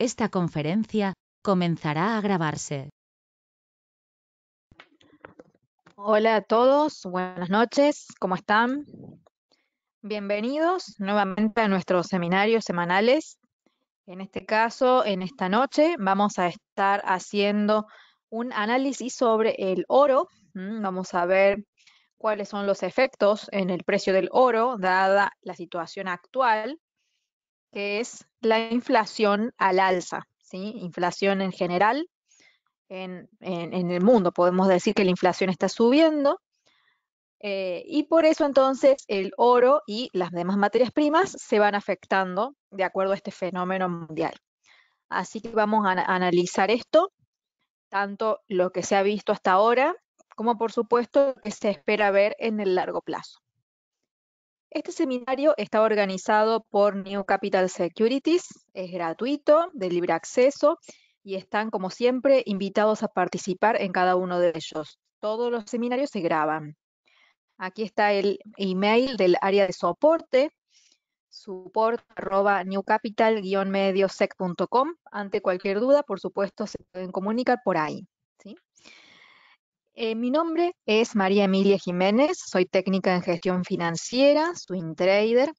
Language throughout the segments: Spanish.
Esta conferencia comenzará a grabarse. Hola a todos, buenas noches, ¿cómo están? Bienvenidos nuevamente a nuestros seminarios semanales. En este caso, en esta noche, vamos a estar haciendo un análisis sobre el oro. Vamos a ver cuáles son los efectos en el precio del oro, dada la situación actual que es la inflación al alza, ¿sí? Inflación en general en, el mundo. Podemos decir que la inflación está subiendo eh, y por eso entonces el oro y las demás materias primas se van afectando de acuerdo a este fenómeno mundial. Así que vamos a analizar esto, tanto lo que se ha visto hasta ahora, como por supuesto lo que se espera ver en el largo plazo. Este seminario está organizado por New Capital Securities, es gratuito, de libre acceso y están, como siempre, invitados a participar en cada uno de ellos. Todos los seminarios se graban. Aquí está el email del área de soporte, support.newcapital-mediosec.com. Ante cualquier duda, por supuesto, se pueden comunicar por ahí. ¿sí? Eh, mi nombre es María Emilia Jiménez, soy técnica en gestión financiera, swing trader,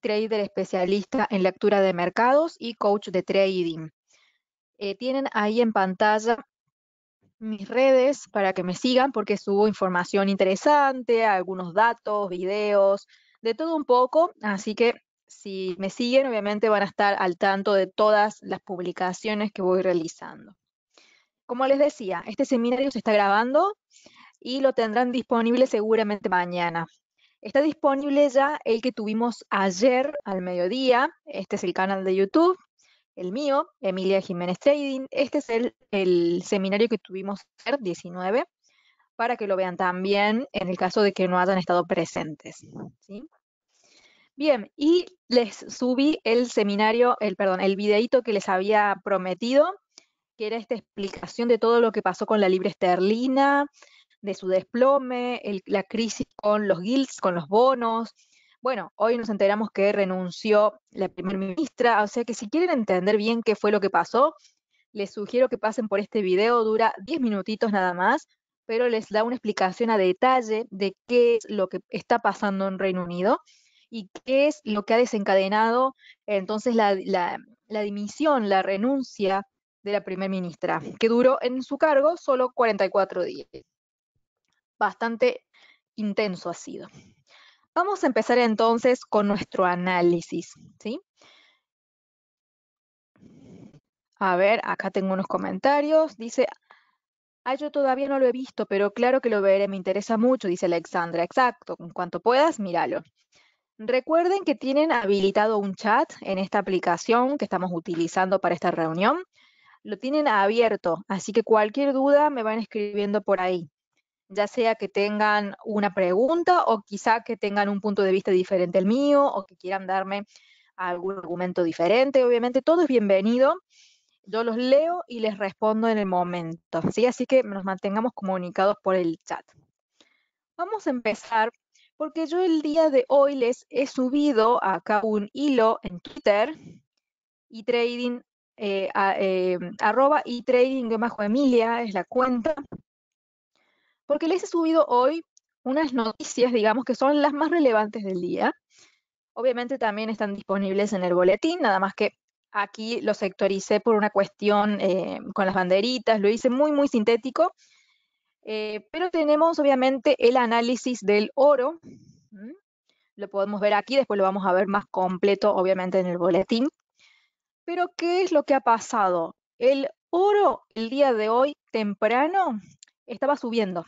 trader especialista en lectura de mercados y coach de trading. Eh, tienen ahí en pantalla mis redes para que me sigan porque subo información interesante, algunos datos, videos, de todo un poco, así que si me siguen obviamente van a estar al tanto de todas las publicaciones que voy realizando. Como les decía, este seminario se está grabando y lo tendrán disponible seguramente mañana. Está disponible ya el que tuvimos ayer al mediodía. Este es el canal de YouTube, el mío, Emilia Jiménez Trading. Este es el, el seminario que tuvimos ayer, 19, para que lo vean también en el caso de que no hayan estado presentes. Bien, y les subí el seminario, el perdón, el videíto que les había prometido que era esta explicación de todo lo que pasó con la libre esterlina, de su desplome, la crisis con los guilds, con los bonos. Bueno, hoy nos enteramos que renunció la primera ministra, o sea que si quieren entender bien qué fue lo que pasó, les sugiero que pasen por este video, dura 10 minutitos nada más, pero les da una explicación a detalle de qué es lo que está pasando en Reino Unido y qué es lo que ha desencadenado entonces la dimisión, la renuncia de la primera ministra, que duró en su cargo solo 44 días. Bastante intenso ha sido. Vamos a empezar entonces con nuestro análisis, ¿sí? A ver, acá tengo unos comentarios. Dice, ah, yo todavía no lo he visto, pero claro que lo veré, me interesa mucho, dice Alexandra. Exacto, en cuanto puedas, míralo. Recuerden que tienen habilitado un chat en esta aplicación que estamos utilizando para esta reunión lo tienen abierto, así que cualquier duda me van escribiendo por ahí, ya sea que tengan una pregunta o quizá que tengan un punto de vista diferente al mío o que quieran darme algún argumento diferente, obviamente todo es bienvenido. Yo los leo y les respondo en el momento, Así que nos mantengamos comunicados por el chat. Vamos a empezar porque yo el día de hoy les he subido acá un hilo en Twitter y Trading eh, eh, arroba y trading bajo Emilia es la cuenta, porque les he subido hoy unas noticias, digamos, que son las más relevantes del día. Obviamente también están disponibles en el boletín, nada más que aquí lo sectoricé por una cuestión eh, con las banderitas, lo hice muy, muy sintético. pero tenemos obviamente el análisis del oro, lo podemos ver aquí, después lo vamos a ver más completo, obviamente, en el boletín, pero ¿qué es lo que ha pasado? El oro el día de hoy temprano estaba subiendo.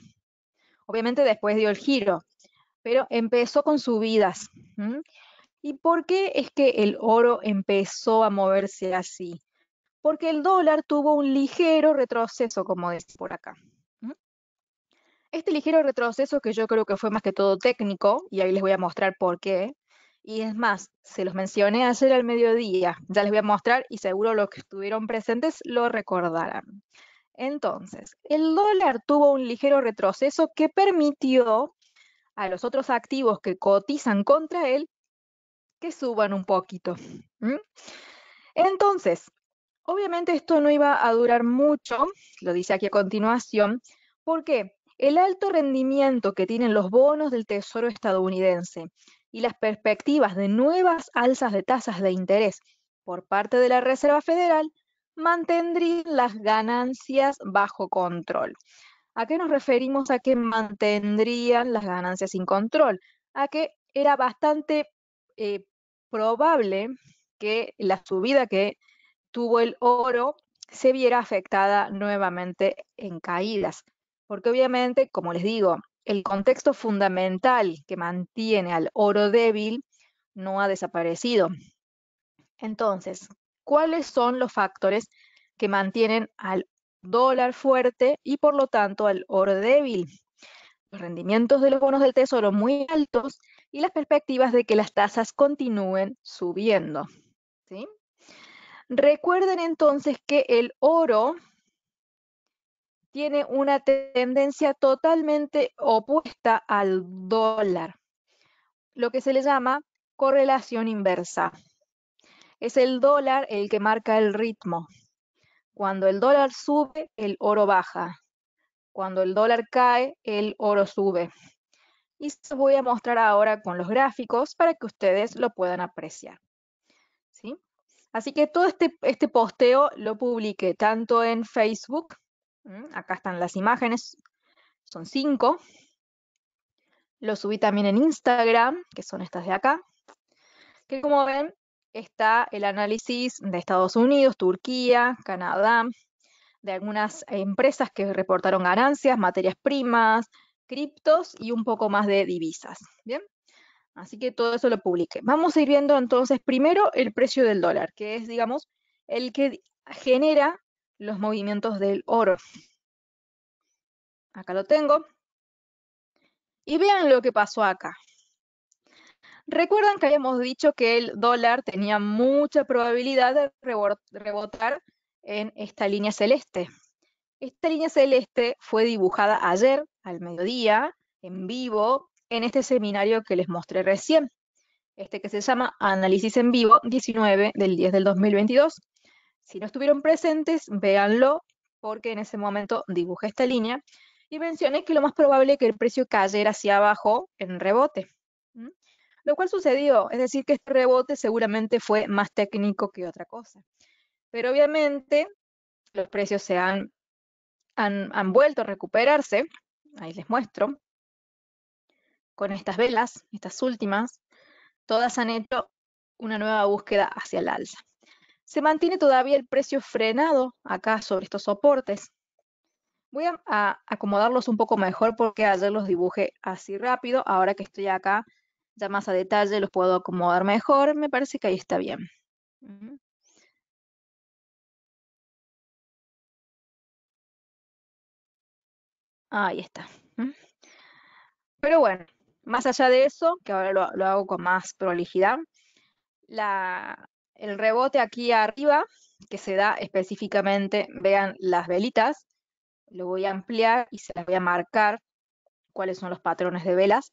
Obviamente después dio el giro, pero empezó con subidas. ¿Y por qué es que el oro empezó a moverse así? Porque el dólar tuvo un ligero retroceso, como dice por acá. Este ligero retroceso, que yo creo que fue más que todo técnico, y ahí les voy a mostrar por qué, y es más, se los mencioné ayer al mediodía, ya les voy a mostrar y seguro los que estuvieron presentes lo recordarán. Entonces, el dólar tuvo un ligero retroceso que permitió a los otros activos que cotizan contra él que suban un poquito. Entonces, obviamente esto no iba a durar mucho, lo dice aquí a continuación, porque el alto rendimiento que tienen los bonos del Tesoro estadounidense y las perspectivas de nuevas alzas de tasas de interés por parte de la Reserva Federal mantendrían las ganancias bajo control. ¿A qué nos referimos a que mantendrían las ganancias sin control? A que era bastante eh, probable que la subida que tuvo el oro se viera afectada nuevamente en caídas. Porque obviamente, como les digo, el contexto fundamental que mantiene al oro débil no ha desaparecido. Entonces, ¿cuáles son los factores que mantienen al dólar fuerte y por lo tanto al oro débil? Los rendimientos de los bonos del tesoro muy altos y las perspectivas de que las tasas continúen subiendo. Recuerden entonces que el oro tiene una tendencia totalmente opuesta al dólar, lo que se le llama correlación inversa. Es el dólar el que marca el ritmo. Cuando el dólar sube, el oro baja. Cuando el dólar cae, el oro sube. Y se voy a mostrar ahora con los gráficos para que ustedes lo puedan apreciar. Así que todo este, este posteo lo publiqué tanto en Facebook Acá están las imágenes, son cinco. Lo subí también en Instagram, que son estas de acá, que como ven está el análisis de Estados Unidos, Turquía, Canadá, de algunas empresas que reportaron ganancias, materias primas, criptos y un poco más de divisas. Bien, así que todo eso lo publiqué. Vamos a ir viendo entonces primero el precio del dólar, que es, digamos, el que genera los movimientos del oro. Acá lo tengo. Y vean lo que pasó acá. Recuerdan que habíamos dicho que el dólar tenía mucha probabilidad de rebotar en esta línea celeste. Esta línea celeste fue dibujada ayer, al mediodía, en vivo, en este seminario que les mostré recién. Este que se llama Análisis en vivo 19 del 10 del 2022. Si no estuvieron presentes, véanlo, porque en ese momento dibujé esta línea y mencioné que lo más probable es que el precio cayera hacia abajo en rebote. Lo cual sucedió, es decir, que este rebote seguramente fue más técnico que otra cosa. Pero obviamente los precios se han, han, han vuelto a recuperarse. Ahí les muestro. Con estas velas, estas últimas, todas han hecho una nueva búsqueda hacia el alza se mantiene todavía el precio frenado acá sobre estos soportes. Voy a, acomodarlos un poco mejor porque ayer los dibujé así rápido. Ahora que estoy acá, ya más a detalle los puedo acomodar mejor. Me parece que ahí está bien. Ahí está. Pero bueno, más allá de eso, que ahora lo, lo hago con más prolijidad, la, el rebote aquí arriba, que se da específicamente, vean las velitas, lo voy a ampliar y se las voy a marcar cuáles son los patrones de velas.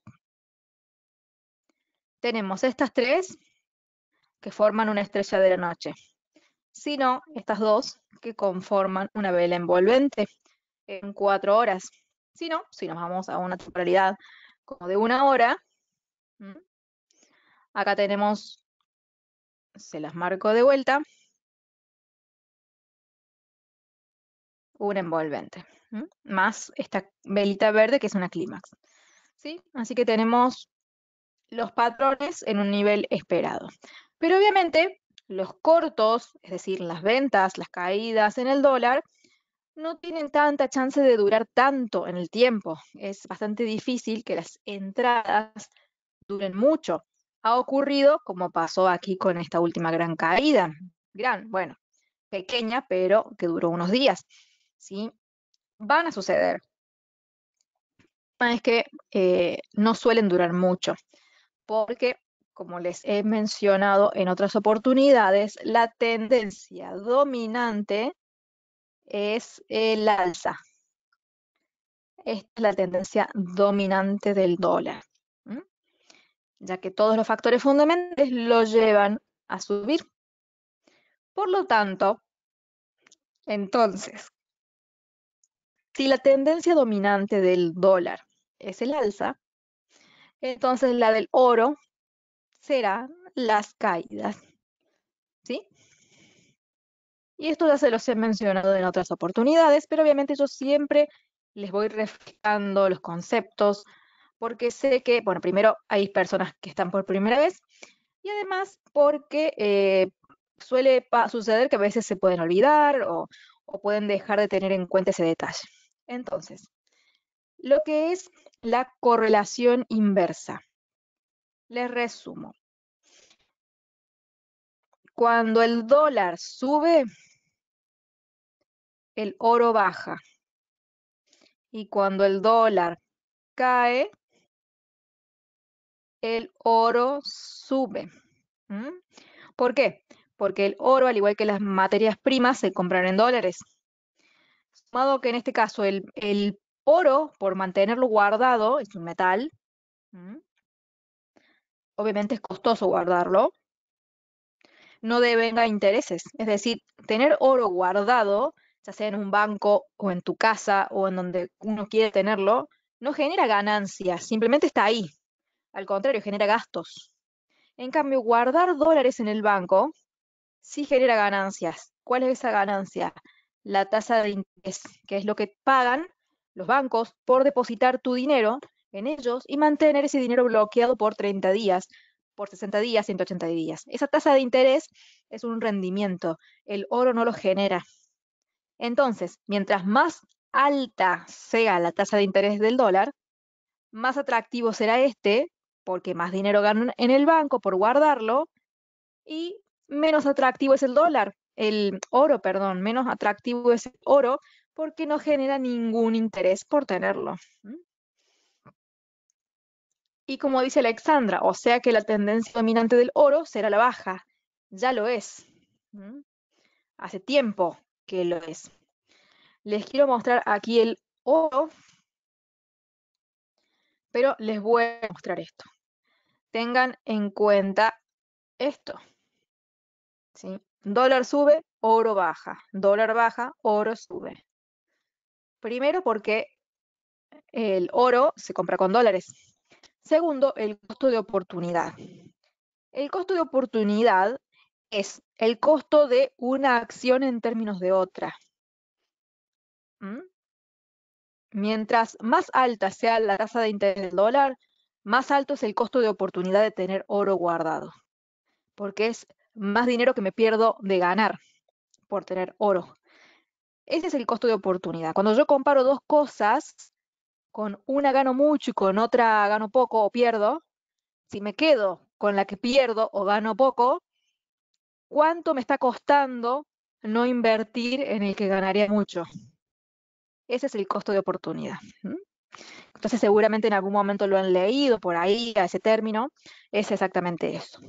Tenemos estas tres que forman una estrella de la noche, sino estas dos que conforman una vela envolvente en cuatro horas. Si si nos vamos a una temporalidad como de una hora, acá tenemos se las marco de vuelta, un envolvente, más esta velita verde que es una clímax. ¿sí? Así que tenemos los patrones en un nivel esperado. Pero obviamente los cortos, es decir, las ventas, las caídas en el dólar, no tienen tanta chance de durar tanto en el tiempo. Es bastante difícil que las entradas duren mucho ha ocurrido como pasó aquí con esta última gran caída. Gran, bueno, pequeña, pero que duró unos días. ¿sí? Van a suceder. Es que eh, no suelen durar mucho, porque, como les he mencionado en otras oportunidades, la tendencia dominante es el alza. Esta es la tendencia dominante del dólar ya que todos los factores fundamentales lo llevan a subir. Por lo tanto, entonces, si la tendencia dominante del dólar es el alza, entonces la del oro será las caídas. ¿Sí? Y esto ya se los he mencionado en otras oportunidades, pero obviamente yo siempre les voy reflejando los conceptos, porque sé que, bueno, primero hay personas que están por primera vez y además porque eh, suele suceder que a veces se pueden olvidar o, o pueden dejar de tener en cuenta ese detalle. Entonces, lo que es la correlación inversa. Les resumo. Cuando el dólar sube, el oro baja. Y cuando el dólar cae, el oro sube. ¿Por qué? Porque el oro, al igual que las materias primas, se compran en dólares. Sumado que en este caso el, oro, por mantenerlo guardado, es un metal. Obviamente es costoso guardarlo. No devenga intereses. Es decir, tener oro guardado, ya sea en un banco o en tu casa o en donde uno quiere tenerlo, no genera ganancias, simplemente está ahí. Al contrario, genera gastos. En cambio, guardar dólares en el banco sí genera ganancias. ¿Cuál es esa ganancia? La tasa de interés, que es lo que pagan los bancos por depositar tu dinero en ellos y mantener ese dinero bloqueado por 30 días, por 60 días, 180 días. Esa tasa de interés es un rendimiento. El oro no lo genera. Entonces, mientras más alta sea la tasa de interés del dólar, más atractivo será este porque más dinero ganan en el banco por guardarlo y menos atractivo es el dólar, el oro, perdón, menos atractivo es el oro porque no genera ningún interés por tenerlo. Y como dice Alexandra, o sea que la tendencia dominante del oro será la baja, ya lo es. Hace tiempo que lo es. Les quiero mostrar aquí el oro, pero les voy a mostrar esto tengan en cuenta esto. ¿sí? Dólar sube, oro baja. Dólar baja, oro sube. Primero porque el oro se compra con dólares. Segundo, el costo de oportunidad. El costo de oportunidad es el costo de una acción en términos de otra. ¿Mm? Mientras más alta sea la tasa de interés del dólar, más alto es el costo de oportunidad de tener oro guardado, porque es más dinero que me pierdo de ganar por tener oro. Ese es el costo de oportunidad. Cuando yo comparo dos cosas, con una gano mucho y con otra gano poco o pierdo, si me quedo con la que pierdo o gano poco, ¿cuánto me está costando no invertir en el que ganaría mucho? Ese es el costo de oportunidad. Entonces seguramente en algún momento lo han leído por ahí a ese término. Es exactamente eso.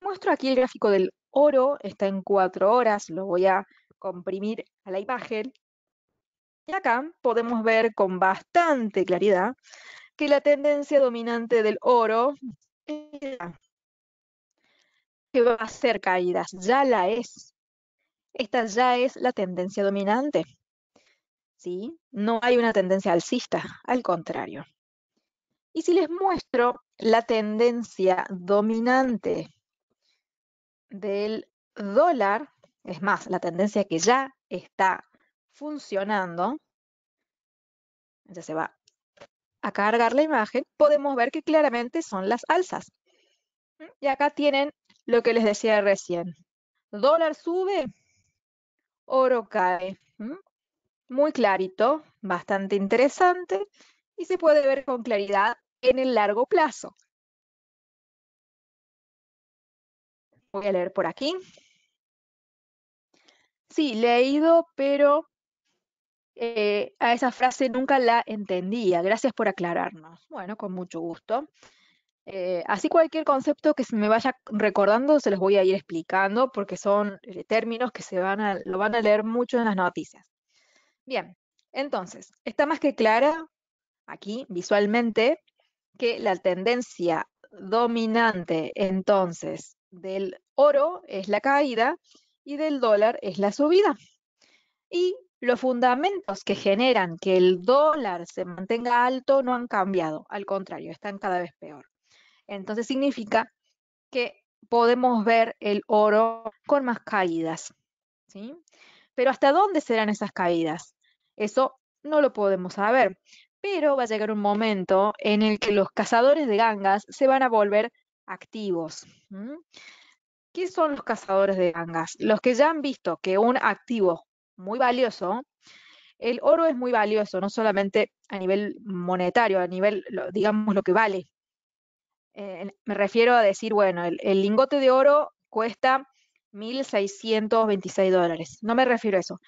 Muestro aquí el gráfico del oro, está en cuatro horas, lo voy a comprimir a la imagen. Y acá podemos ver con bastante claridad que la tendencia dominante del oro es que va a ser caídas, ya la es. Esta ya es la tendencia dominante. No hay una tendencia alcista, al contrario. Y si les muestro la tendencia dominante del dólar, es más, la tendencia que ya está funcionando, ya se va a cargar la imagen, podemos ver que claramente son las alzas. Y acá tienen lo que les decía recién. Dólar sube, oro cae muy clarito, bastante interesante y se puede ver con claridad en el largo plazo. Voy a leer por aquí. Sí, leído, pero eh, a esa frase nunca la entendía. Gracias por aclararnos. Bueno, con mucho gusto. Eh, así cualquier concepto que se me vaya recordando se los voy a ir explicando porque son eh, términos que se van lo van a leer mucho en las noticias. Bien, entonces, está más que clara aquí visualmente que la tendencia dominante entonces del oro es la caída y del dólar es la subida. Y los fundamentos que generan que el dólar se mantenga alto no han cambiado, al contrario, están cada vez peor. Entonces significa que podemos ver el oro con más caídas. ¿sí? Pero ¿hasta dónde serán esas caídas? Eso no lo podemos saber. Pero va a llegar un momento en el que los cazadores de gangas se van a volver activos. ¿Qué son los cazadores de gangas? Los que ya han visto que un activo muy valioso, el oro es muy valioso, no solamente a nivel monetario, a nivel, digamos, lo que vale. Eh, me refiero a decir, bueno, el, lingote de oro cuesta 1.626 dólares. No me refiero a eso.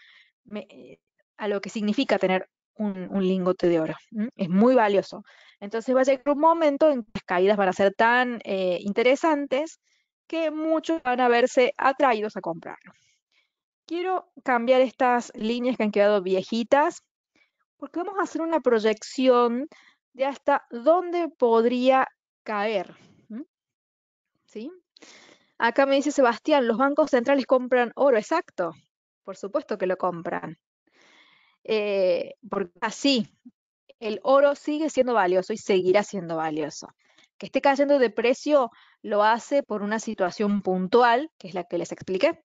Me, eh, a lo que significa tener un, lingote de oro. Es muy valioso. Entonces va a llegar un momento en que las caídas van a ser tan eh, interesantes que muchos van a verse atraídos a comprarlo. Quiero cambiar estas líneas que han quedado viejitas porque vamos a hacer una proyección de hasta dónde podría caer. ¿Sí? Acá me dice Sebastián, los bancos centrales compran oro, exacto. Por supuesto que lo compran. Eh, porque así el oro sigue siendo valioso y seguirá siendo valioso. Que esté cayendo de precio lo hace por una situación puntual, que es la que les expliqué,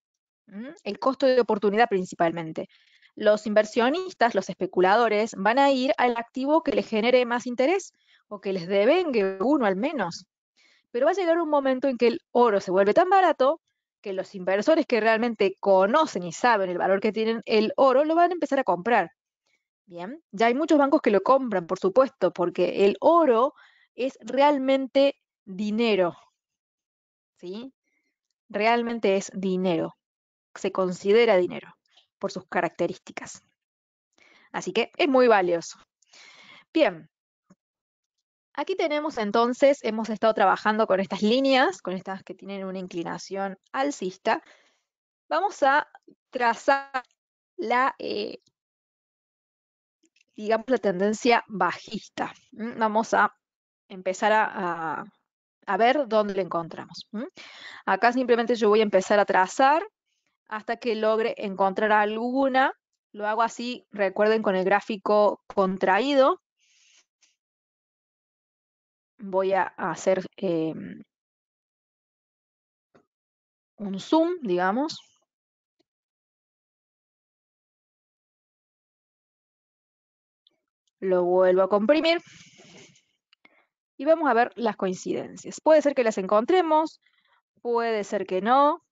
el costo de oportunidad principalmente. Los inversionistas, los especuladores, van a ir al activo que les genere más interés o que les devengue uno al menos. Pero va a llegar un momento en que el oro se vuelve tan barato los inversores que realmente conocen y saben el valor que tienen el oro lo van a empezar a comprar. Bien, ya hay muchos bancos que lo compran, por supuesto, porque el oro es realmente dinero. ¿Sí? Realmente es dinero. Se considera dinero por sus características. Así que es muy valioso. Bien, Aquí tenemos entonces, hemos estado trabajando con estas líneas, con estas que tienen una inclinación alcista. Vamos a trazar la, eh, digamos, la tendencia bajista. Vamos a empezar a, a ver dónde la encontramos. Acá simplemente yo voy a empezar a trazar hasta que logre encontrar alguna. Lo hago así, recuerden, con el gráfico contraído, voy a hacer em, un zoom, digamos. Lo vuelvo a comprimir. Y vamos a ver las coincidencias. Puede ser que las encontremos, puede ser que no.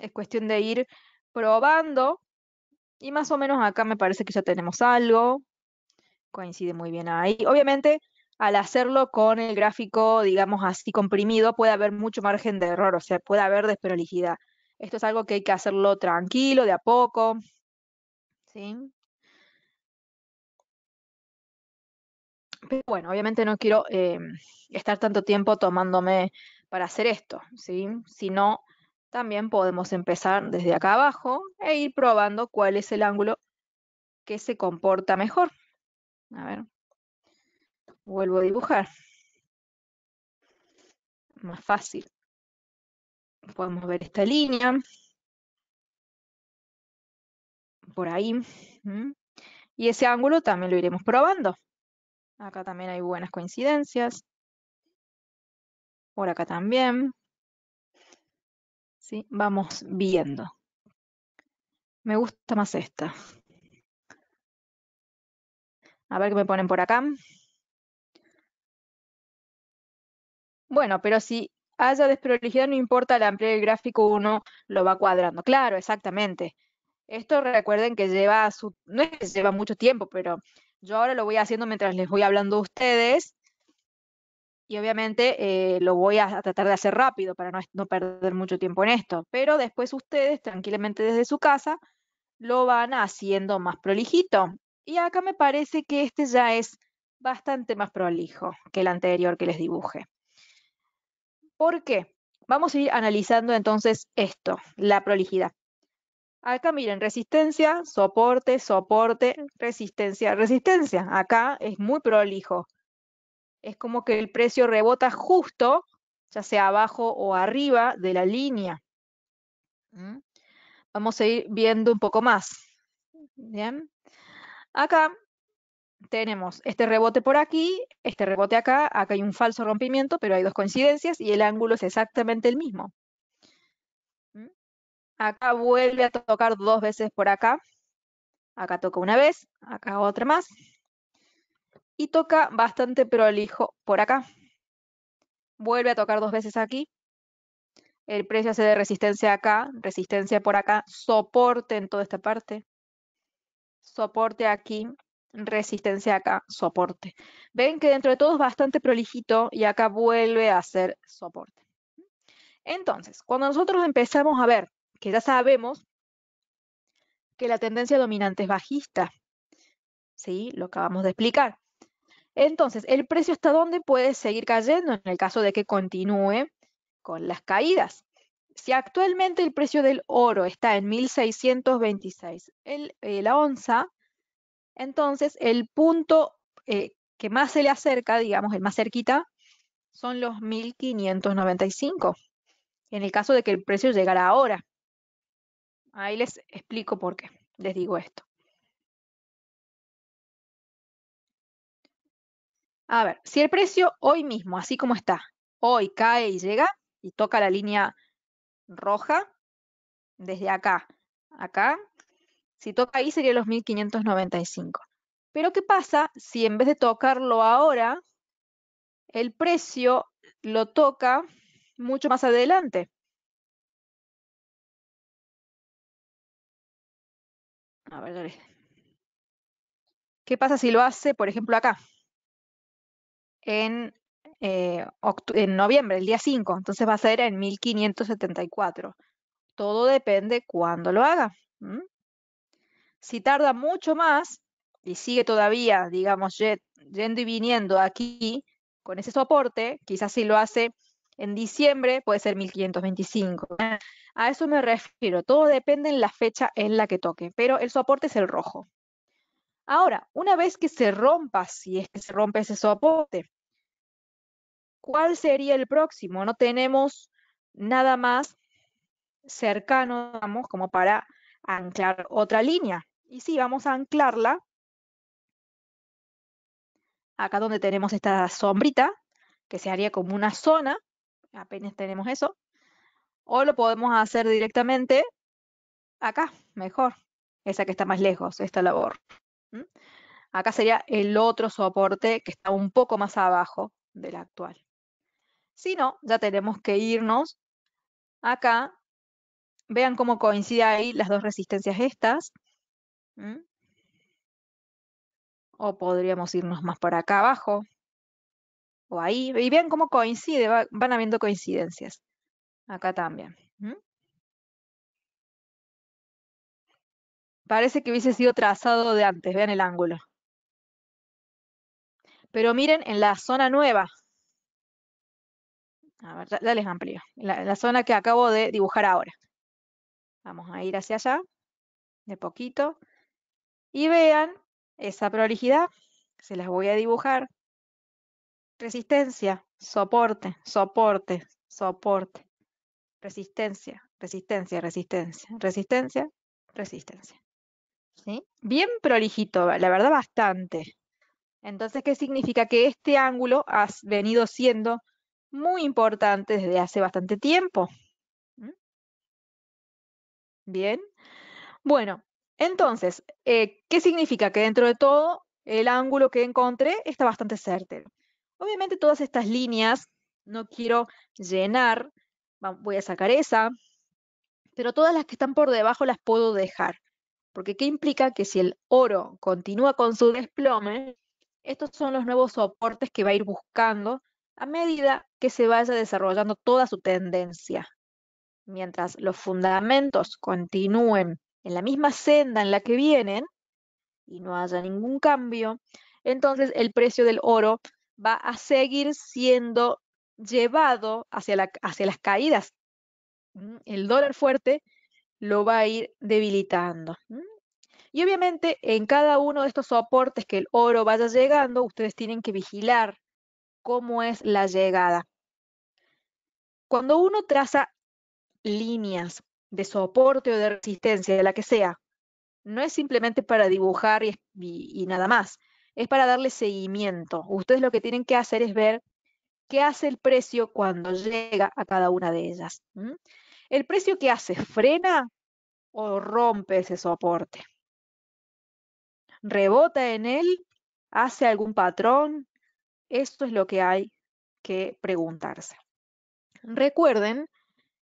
Es cuestión de ir probando. Y más o menos acá me parece que ya tenemos algo. Coincide muy bien ahí. Obviamente, al hacerlo con el gráfico, digamos así, comprimido, puede haber mucho margen de error, o sea, puede haber desprolijidad. Esto es algo que hay que hacerlo tranquilo, de a poco. ¿sí? bueno, obviamente no quiero eh, estar tanto tiempo tomándome para hacer esto, ¿sí? Si no, también podemos empezar desde acá abajo e ir probando cuál es el ángulo que se comporta mejor. A ver. Vuelvo a dibujar. Más fácil. Podemos ver esta línea. Por ahí. Y ese ángulo también lo iremos probando. Acá también hay buenas coincidencias. Por acá también. ¿Sí? Vamos viendo. Me gusta más esta. A ver qué me ponen por acá. Bueno, pero si haya desprolijidad, no importa, La amplia del gráfico uno lo va cuadrando. Claro, exactamente. Esto recuerden que lleva, su, no es que lleva mucho tiempo, pero yo ahora lo voy haciendo mientras les voy hablando a ustedes y obviamente eh, lo voy a, tratar de hacer rápido para no, no, perder mucho tiempo en esto, pero después ustedes tranquilamente desde su casa lo van haciendo más prolijito. Y acá me parece que este ya es bastante más prolijo que el anterior que les dibujé. ¿Por qué? Vamos a ir analizando entonces esto, la prolijidad. Acá miren, resistencia, soporte, soporte, resistencia, resistencia. Acá es muy prolijo. Es como que el precio rebota justo, ya sea abajo o arriba de la línea. ¿Mm? Vamos a ir viendo un poco más. Bien. Acá tenemos este rebote por aquí, este rebote acá, acá hay un falso rompimiento, pero hay dos coincidencias y el ángulo es exactamente el mismo. ¿Mm? Acá vuelve a tocar dos veces por acá. Acá toca una vez, acá otra más. Y toca bastante prolijo por acá. Vuelve a tocar dos veces aquí. El precio hace de resistencia acá, resistencia por acá, soporte en toda esta parte. Soporte aquí, resistencia acá, soporte. Ven que dentro de todo es bastante prolijito y acá vuelve a ser soporte. Entonces, cuando nosotros empezamos a ver que ya sabemos que la tendencia dominante es bajista, ¿sí? Lo acabamos de explicar. Entonces, ¿el precio hasta dónde puede seguir cayendo en el caso de que continúe con las caídas? Si actualmente el precio del oro está en 1626 el, eh, la onza, entonces, el punto eh, que más se le acerca, digamos, el más cerquita, son los 1595, en el caso de que el precio llegara ahora. Ahí les explico por qué les digo esto. A ver, si el precio hoy mismo, así como está, hoy cae y llega y toca la línea roja, desde acá, acá, si toca ahí sería los 1595. Pero ¿qué pasa si en vez de tocarlo ahora, el precio lo toca mucho más adelante? A ver, dale. ¿Qué pasa si lo hace, por ejemplo, acá? En, eh, noviembre, el día 5. Entonces va a ser en 1574. Todo depende cuándo lo haga. Si tarda mucho más y sigue todavía, digamos, yendo y viniendo aquí con ese soporte, quizás si lo hace en diciembre puede ser 1525. ¿eh? A eso me refiero, todo depende en la fecha en la que toque, pero el soporte es el rojo. Ahora, una vez que se rompa, si es que se rompe ese soporte, ¿cuál sería el próximo? No tenemos nada más cercano, vamos, como para anclar otra línea. Y sí, vamos a anclarla acá donde tenemos esta sombrita, que se haría como una zona, apenas tenemos eso, o lo podemos hacer directamente acá, mejor, esa que está más lejos, esta labor. Acá sería el otro soporte que está un poco más abajo del actual. Si no, ya tenemos que irnos acá. Vean cómo coinciden ahí las dos resistencias estas. ¿Mm? O podríamos irnos más para acá abajo. O ahí. Y vean cómo coincide. van habiendo coincidencias. Acá también. ¿Mm? Parece que hubiese sido trazado de antes. Vean el ángulo. Pero miren en la zona nueva. A ver, ya, les amplio. La, la zona que acabo de dibujar ahora. Vamos a ir hacia allá, de poquito. Y vean esa prolijidad, se las voy a dibujar. Resistencia, soporte, soporte, soporte. Resistencia, resistencia, resistencia, resistencia, resistencia. ¿Sí? Bien prolijito, la verdad bastante. Entonces, ¿qué significa? Que este ángulo ha venido siendo muy importante desde hace bastante tiempo. ¿Mm? ¿Bien? Bueno, entonces, eh, ¿qué significa? Que dentro de todo, el ángulo que encontré está bastante certero. Obviamente todas estas líneas no quiero llenar, voy a sacar esa, pero todas las que están por debajo las puedo dejar. Porque ¿qué implica? Que si el oro continúa con su desplome, estos son los nuevos soportes que va a ir buscando a medida que se vaya desarrollando toda su tendencia. Mientras los fundamentos continúen en la misma senda en la que vienen y no haya ningún cambio, entonces el precio del oro va a seguir siendo llevado hacia, la, hacia las caídas. El dólar fuerte lo va a ir debilitando. Y obviamente en cada uno de estos soportes que el oro vaya llegando, ustedes tienen que vigilar cómo es la llegada. Cuando uno traza líneas de soporte o de resistencia, de la que sea, no es simplemente para dibujar y, nada más, es para darle seguimiento. Ustedes lo que tienen que hacer es ver qué hace el precio cuando llega a cada una de ellas. ¿El precio qué hace? ¿Frena o rompe ese soporte? ¿Rebota en él? ¿Hace algún patrón? Esto es lo que hay que preguntarse. Recuerden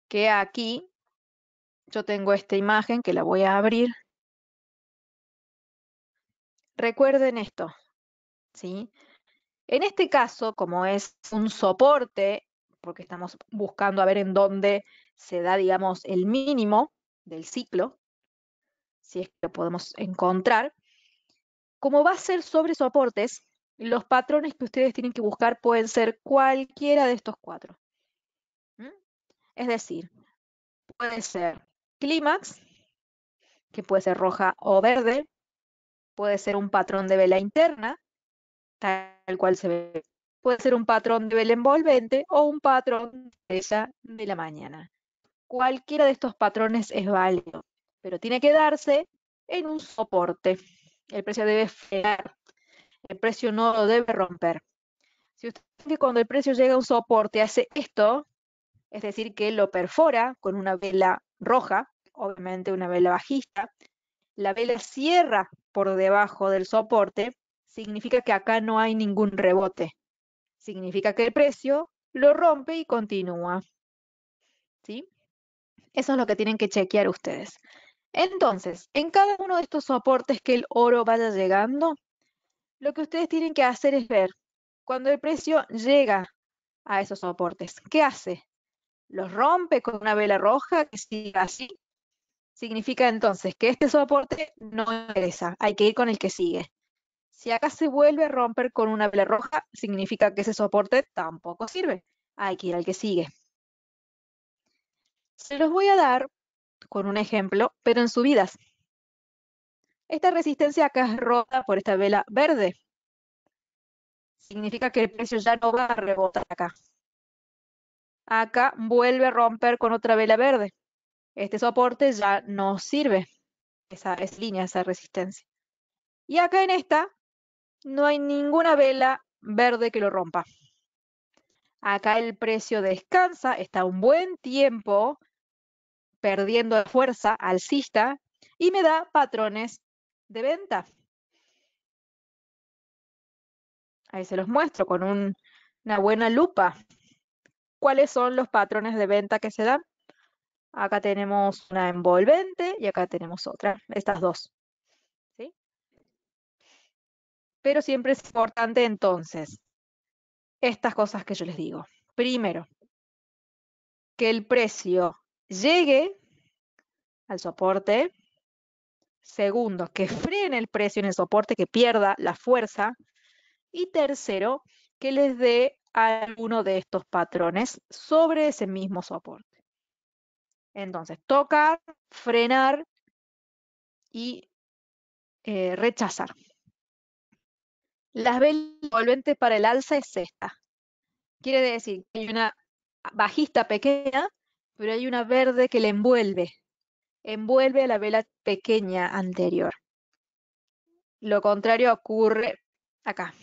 que aquí yo tengo esta imagen que la voy a abrir. Recuerden esto, ¿sí? En este caso, como es un soporte, porque estamos buscando a ver en dónde se da, digamos, el mínimo del ciclo, si es que lo podemos encontrar, como va a ser sobre soportes, los patrones que ustedes tienen que buscar pueden ser cualquiera de estos cuatro. Es decir, puede ser clímax, que puede ser roja o verde, puede ser un patrón de vela interna, tal cual se ve, puede ser un patrón de vela envolvente o un patrón de de la mañana. Cualquiera de estos patrones es válido, pero tiene que darse en un soporte. El precio debe frenar, el precio no lo debe romper. Si usted que cuando el precio llega a un soporte hace esto, es decir, que lo perfora con una vela roja, obviamente una vela bajista, la vela cierra por debajo del soporte, significa que acá no hay ningún rebote. Significa que el precio lo rompe y continúa. ¿Sí? Eso es lo que tienen que chequear ustedes. Entonces, en cada uno de estos soportes que el oro vaya llegando, lo que ustedes tienen que hacer es ver cuando el precio llega a esos soportes, ¿qué hace? los rompe con una vela roja que siga así, significa entonces que este soporte no interesa, hay que ir con el que sigue. Si acá se vuelve a romper con una vela roja, significa que ese soporte tampoco sirve, hay que ir al que sigue. Se los voy a dar con un ejemplo, pero en subidas. Esta resistencia acá es rota por esta vela verde. Significa que el precio ya no va a rebotar acá acá vuelve a romper con otra vela verde. Este soporte ya no sirve, esa, es línea, esa resistencia. Y acá en esta no hay ninguna vela verde que lo rompa. Acá el precio descansa, está un buen tiempo perdiendo fuerza alcista y me da patrones de venta. Ahí se los muestro con una buena lupa cuáles son los patrones de venta que se dan. Acá tenemos una envolvente y acá tenemos otra, estas dos. Pero siempre es importante entonces estas cosas que yo les digo. Primero, que el precio llegue al soporte. Segundo, que frene el precio en el soporte, que pierda la fuerza. Y tercero, que les dé alguno de estos patrones sobre ese mismo soporte. Entonces, tocar, frenar y eh, rechazar. Las velas envolventes para el alza es esta. Quiere decir que hay una bajista pequeña, pero hay una verde que le envuelve. Envuelve a la vela pequeña anterior. Lo contrario ocurre acá.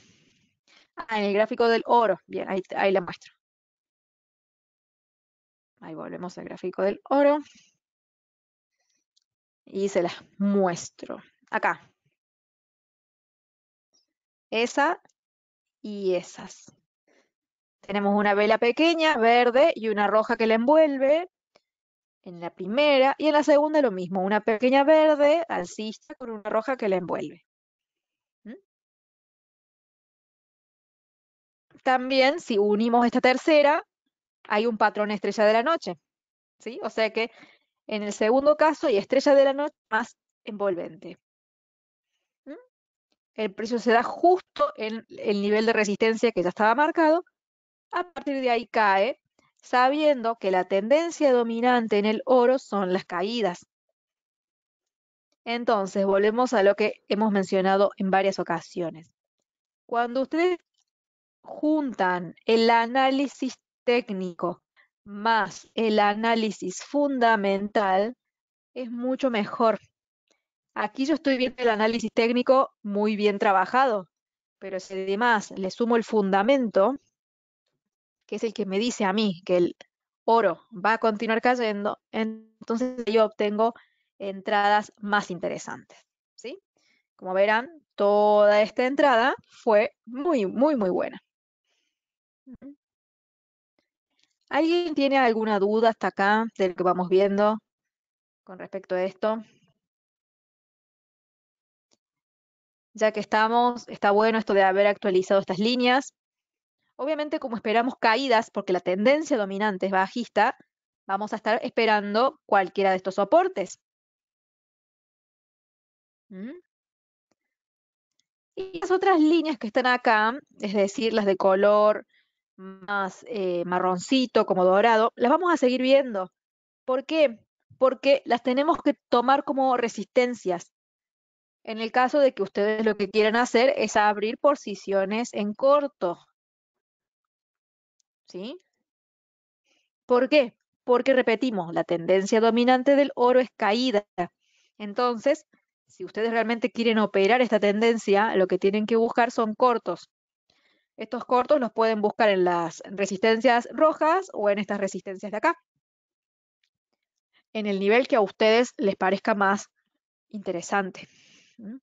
Ah, en el gráfico del oro. Bien, ahí, la muestro. Ahí volvemos al gráfico del oro. Y se las muestro. Acá. Esa y esas. Tenemos una vela pequeña, verde, y una roja que la envuelve. En la primera y en la segunda lo mismo. Una pequeña verde alcista con una roja que la envuelve. también si unimos esta tercera, hay un patrón estrella de la noche. ¿sí? O sea que en el segundo caso hay estrella de la noche más envolvente. ¿Mm? El precio se da justo en el nivel de resistencia que ya estaba marcado. A partir de ahí cae, sabiendo que la tendencia dominante en el oro son las caídas. Entonces, volvemos a lo que hemos mencionado en varias ocasiones. Cuando ustedes juntan el análisis técnico más el análisis fundamental, es mucho mejor. Aquí yo estoy viendo el análisis técnico muy bien trabajado, pero si además le sumo el fundamento, que es el que me dice a mí que el oro va a continuar cayendo, entonces yo obtengo entradas más interesantes. ¿sí? Como verán, toda esta entrada fue muy, muy, muy buena. ¿Alguien tiene alguna duda hasta acá de lo que vamos viendo con respecto a esto? Ya que estamos, está bueno esto de haber actualizado estas líneas. Obviamente, como esperamos caídas, porque la tendencia dominante es bajista, vamos a estar esperando cualquiera de estos soportes. Y las otras líneas que están acá, es decir, las de color más eh, marroncito, como dorado, las vamos a seguir viendo. ¿Por qué? Porque las tenemos que tomar como resistencias. En el caso de que ustedes lo que quieran hacer es abrir posiciones en corto. ¿Sí? ¿Por qué? Porque repetimos, la tendencia dominante del oro es caída. Entonces, si ustedes realmente quieren operar esta tendencia, lo que tienen que buscar son cortos. Estos cortos los pueden buscar en las resistencias rojas o en estas resistencias de acá, en el nivel que a ustedes les parezca más interesante. ¿Mm?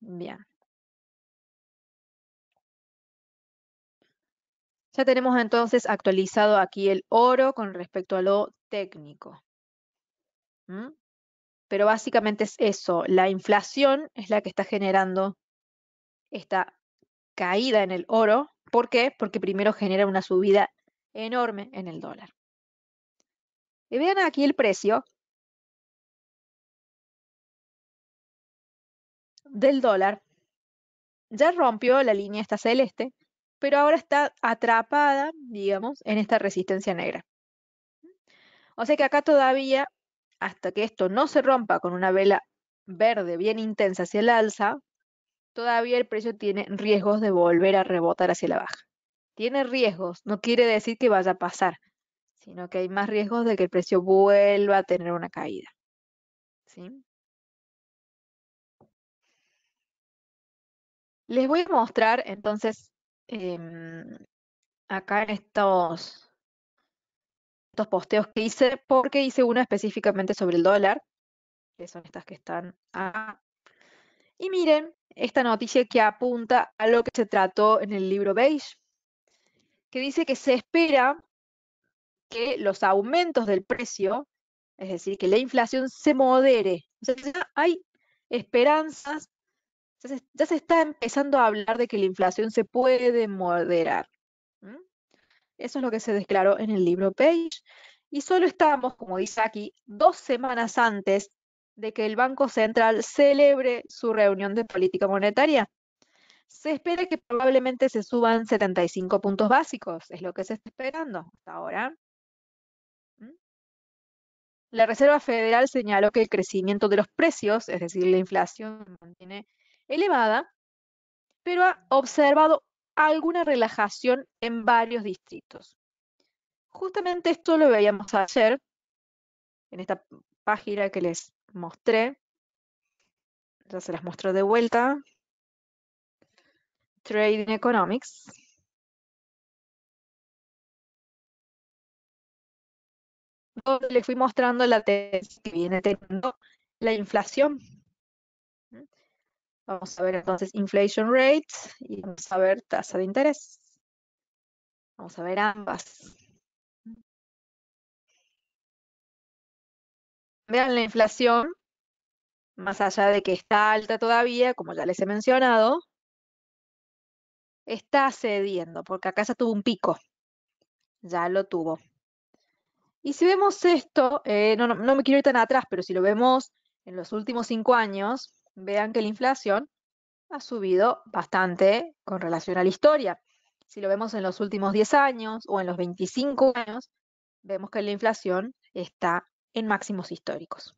Bien. Ya tenemos entonces actualizado aquí el oro con respecto a lo técnico. ¿Mm? Pero básicamente es eso, la inflación es la que está generando esta caída en el oro. ¿Por qué? Porque primero genera una subida enorme en el dólar. Y vean aquí el precio del dólar. Ya rompió la línea esta celeste, pero ahora está atrapada, digamos, en esta resistencia negra. O sea que acá todavía, hasta que esto no se rompa con una vela verde bien intensa hacia el alza, todavía el precio tiene riesgos de volver a rebotar hacia la baja. Tiene riesgos, no quiere decir que vaya a pasar, sino que hay más riesgos de que el precio vuelva a tener una caída. ¿Sí? Les voy a mostrar entonces em, acá en estos, estos posteos que hice, porque hice una específicamente sobre el dólar, que son estas que están a y miren esta noticia que apunta a lo que se trató en el libro Beige, que dice que se espera que los aumentos del precio, es decir, que la inflación se modere. O sea, ya hay esperanzas, ya se, está empezando a hablar de que la inflación se puede moderar. Eso es lo que se declaró en el libro Page. Y solo estamos, como dice aquí, dos semanas antes de que el Banco Central celebre su reunión de política monetaria? Se espera que probablemente se suban 75 puntos básicos, es lo que se está esperando hasta ahora. ¿Mm? La Reserva Federal señaló que el crecimiento de los precios, es decir, la inflación, se mantiene elevada, pero ha observado alguna relajación en varios distritos. Justamente esto lo veíamos ayer en esta página que les mostré. Ya se las muestro de vuelta. Trading Economics. le fui mostrando la tesis que viene teniendo la inflación. Vamos a ver entonces inflation rate y vamos a ver tasa de interés. Vamos a ver ambas. Vean la inflación, más allá de que está alta todavía, como ya les he mencionado, está cediendo, porque acá ya tuvo un pico, ya lo tuvo. Y si vemos esto, eh, no, me quiero ir tan atrás, pero si lo vemos en los últimos cinco años, vean que la inflación ha subido bastante con relación a la historia. Si lo vemos en los últimos 10 años o en los 25 años, vemos que la inflación está en máximos históricos.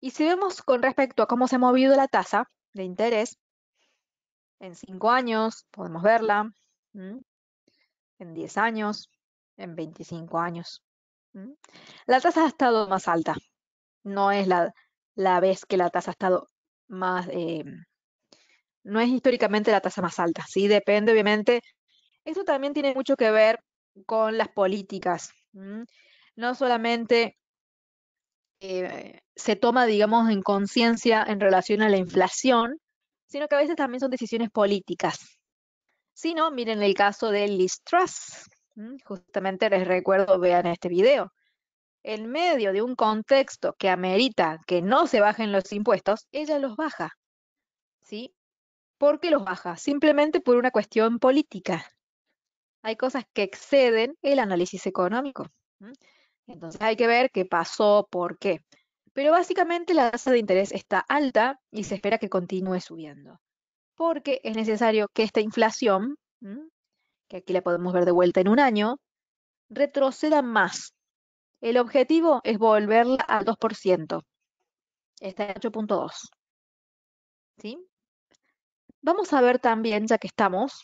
Y si vemos con respecto a cómo se ha movido la tasa de interés, en 5 años podemos verla, en 10 años, en 25 años. La tasa ha estado más alta. No es la, la vez que la tasa ha estado más... Eh, no es históricamente la tasa más alta, sí, depende obviamente. Eso también tiene mucho que ver con las políticas. No solamente eh, se toma, digamos, en conciencia en relación a la inflación, sino que a veces también son decisiones políticas. Si no, miren el caso de Liz Truss. Justamente les recuerdo, vean este video. En medio de un contexto que amerita que no se bajen los impuestos, ella los baja. ¿Sí? ¿Por qué los baja? Simplemente por una cuestión política. Hay cosas que exceden el análisis económico. Entonces hay que ver qué pasó, por qué. Pero básicamente la tasa de interés está alta y se espera que continúe subiendo, porque es necesario que esta inflación, que aquí la podemos ver de vuelta en un año, retroceda más. El objetivo es volverla al 2%. Está en 8.2. ¿Sí? Vamos a ver también, ya que estamos,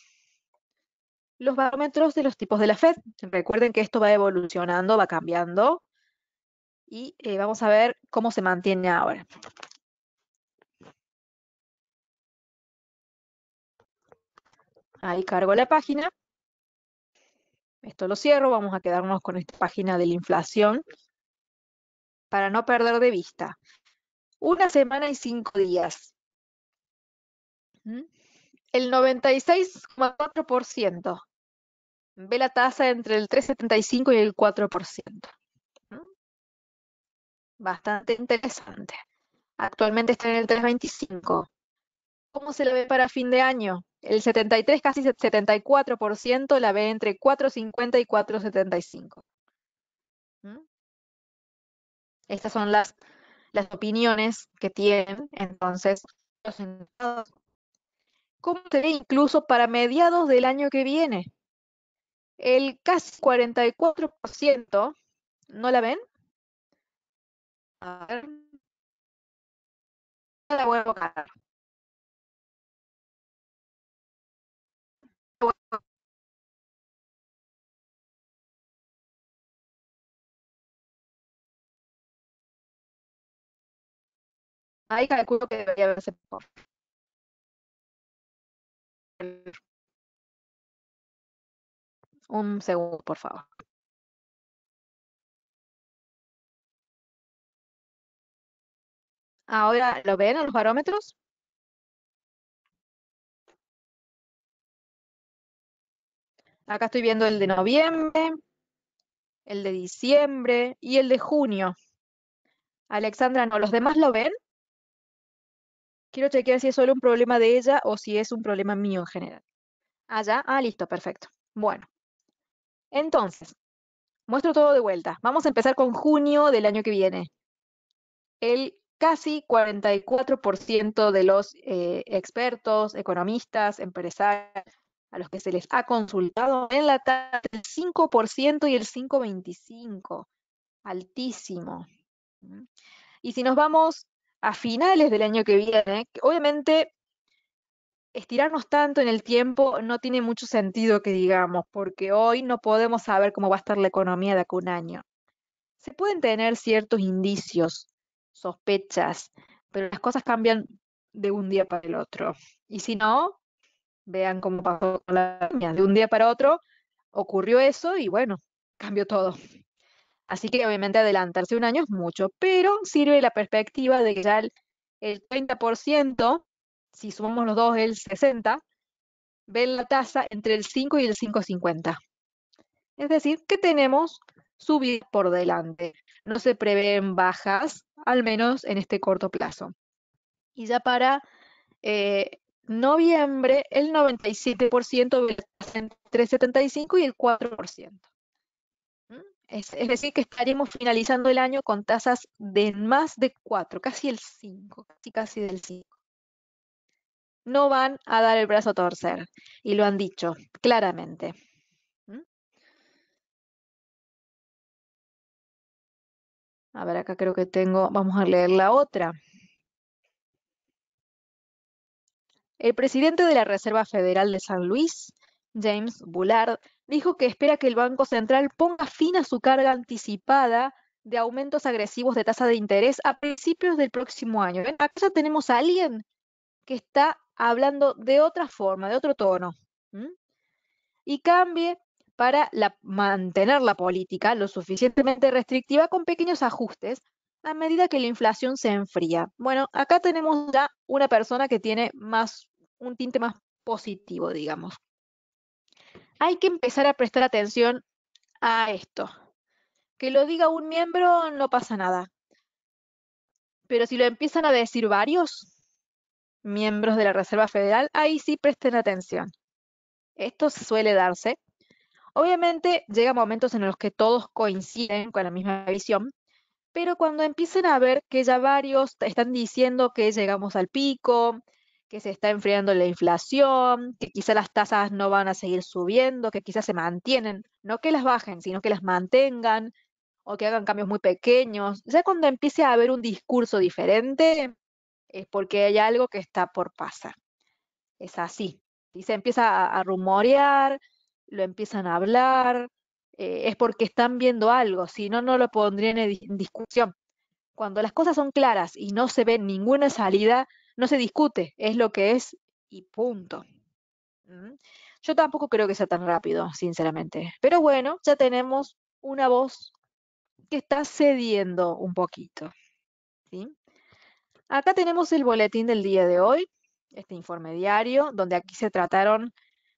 los barómetros de los tipos de la Fed. Recuerden que esto va evolucionando, va cambiando. Y eh, vamos a ver cómo se mantiene ahora. Ahí cargo la página. Esto lo cierro. Vamos a quedarnos con esta página de la inflación para no perder de vista. Una semana y cinco días. ¿Mm? El 96,4% ve la tasa entre el 3,75 y el 4%. Bastante interesante. Actualmente está en el 3,25. ¿Cómo se la ve para fin de año? El 73, casi 74% la ve entre 4,50 y 4,75. ¿Mm? Estas son las, opiniones que tienen entonces los ¿Cómo se ve incluso para mediados del año que viene? El casi 44%, ¿no la ven? A ver. La voy a tocar. Ahí calculo que debería verse mejor. Un segundo, por favor. Ahora, ¿lo ven los barómetros? Acá estoy viendo el de noviembre, el de diciembre y el de junio. Alexandra, no, ¿los demás lo ven? Quiero chequear si es solo un problema de ella o si es un problema mío en general. Allá, ah, ah, listo, perfecto. Bueno, entonces, muestro todo de vuelta. Vamos a empezar con junio del año que viene. El casi 44% de los eh, expertos, economistas, empresarios, a los que se les ha consultado en la tarde, el 5% y el 5,25%. Altísimo. ¿Mm? Y si nos vamos a finales del año que viene, obviamente estirarnos tanto en el tiempo no tiene mucho sentido que digamos, porque hoy no podemos saber cómo va a estar la economía de acá un año. Se pueden tener ciertos indicios, sospechas, pero las cosas cambian de un día para el otro. Y si no, vean cómo pasó con la pandemia. De un día para otro ocurrió eso y bueno, cambió todo. Así que obviamente adelantarse un año es mucho, pero sirve la perspectiva de que ya el, el 30% si sumamos los dos el 60, ven la tasa entre el 5 y el 5,50. Es decir, que tenemos subir por delante. No se prevén bajas, al menos en este corto plazo. Y ya para eh, noviembre, el 97% entre el 75 y el 4%. ¿Mm? Es, decir, que estaremos finalizando el año con tasas de más de 4, casi el 5, casi, casi del 5 no van a dar el brazo a torcer. Y lo han dicho claramente. ¿Mm? A ver, acá creo que tengo, vamos a leer la otra. El presidente de la Reserva Federal de San Luis, James Bullard, dijo que espera que el Banco Central ponga fin a su carga anticipada de aumentos agresivos de tasa de interés a principios del próximo año. Acá ya tenemos a alguien que está hablando de otra forma, de otro tono, y cambie para mantener la política lo suficientemente restrictiva con pequeños ajustes a medida que la inflación se enfría. Bueno, acá tenemos ya una persona que tiene más un tinte más positivo, digamos. Hay que empezar a prestar atención a esto. Que lo diga un miembro no pasa nada. Pero si lo empiezan a decir varios, miembros de la Reserva Federal, ahí sí presten atención. Esto suele darse. Obviamente llegan momentos en los que todos coinciden con la misma visión, pero cuando empiecen a ver que ya varios están diciendo que llegamos al pico, que se está enfriando la inflación, que quizá las tasas no van a seguir subiendo, que quizás se mantienen, no que las bajen, sino que las mantengan o que hagan cambios muy pequeños. Ya cuando empiece a haber un discurso diferente, es porque hay algo que está por pasar. Es así. Y se empieza a, rumorear, lo empiezan a hablar, eh, es porque están viendo algo, si no, no lo pondrían en, discusión. Cuando las cosas son claras y no se ve ninguna salida, no se discute, es lo que es y punto. Yo tampoco creo que sea tan rápido, sinceramente. Pero bueno, ya tenemos una voz que está cediendo un poquito. ¿sí? Acá tenemos el boletín del día de hoy, este informe diario, donde aquí se trataron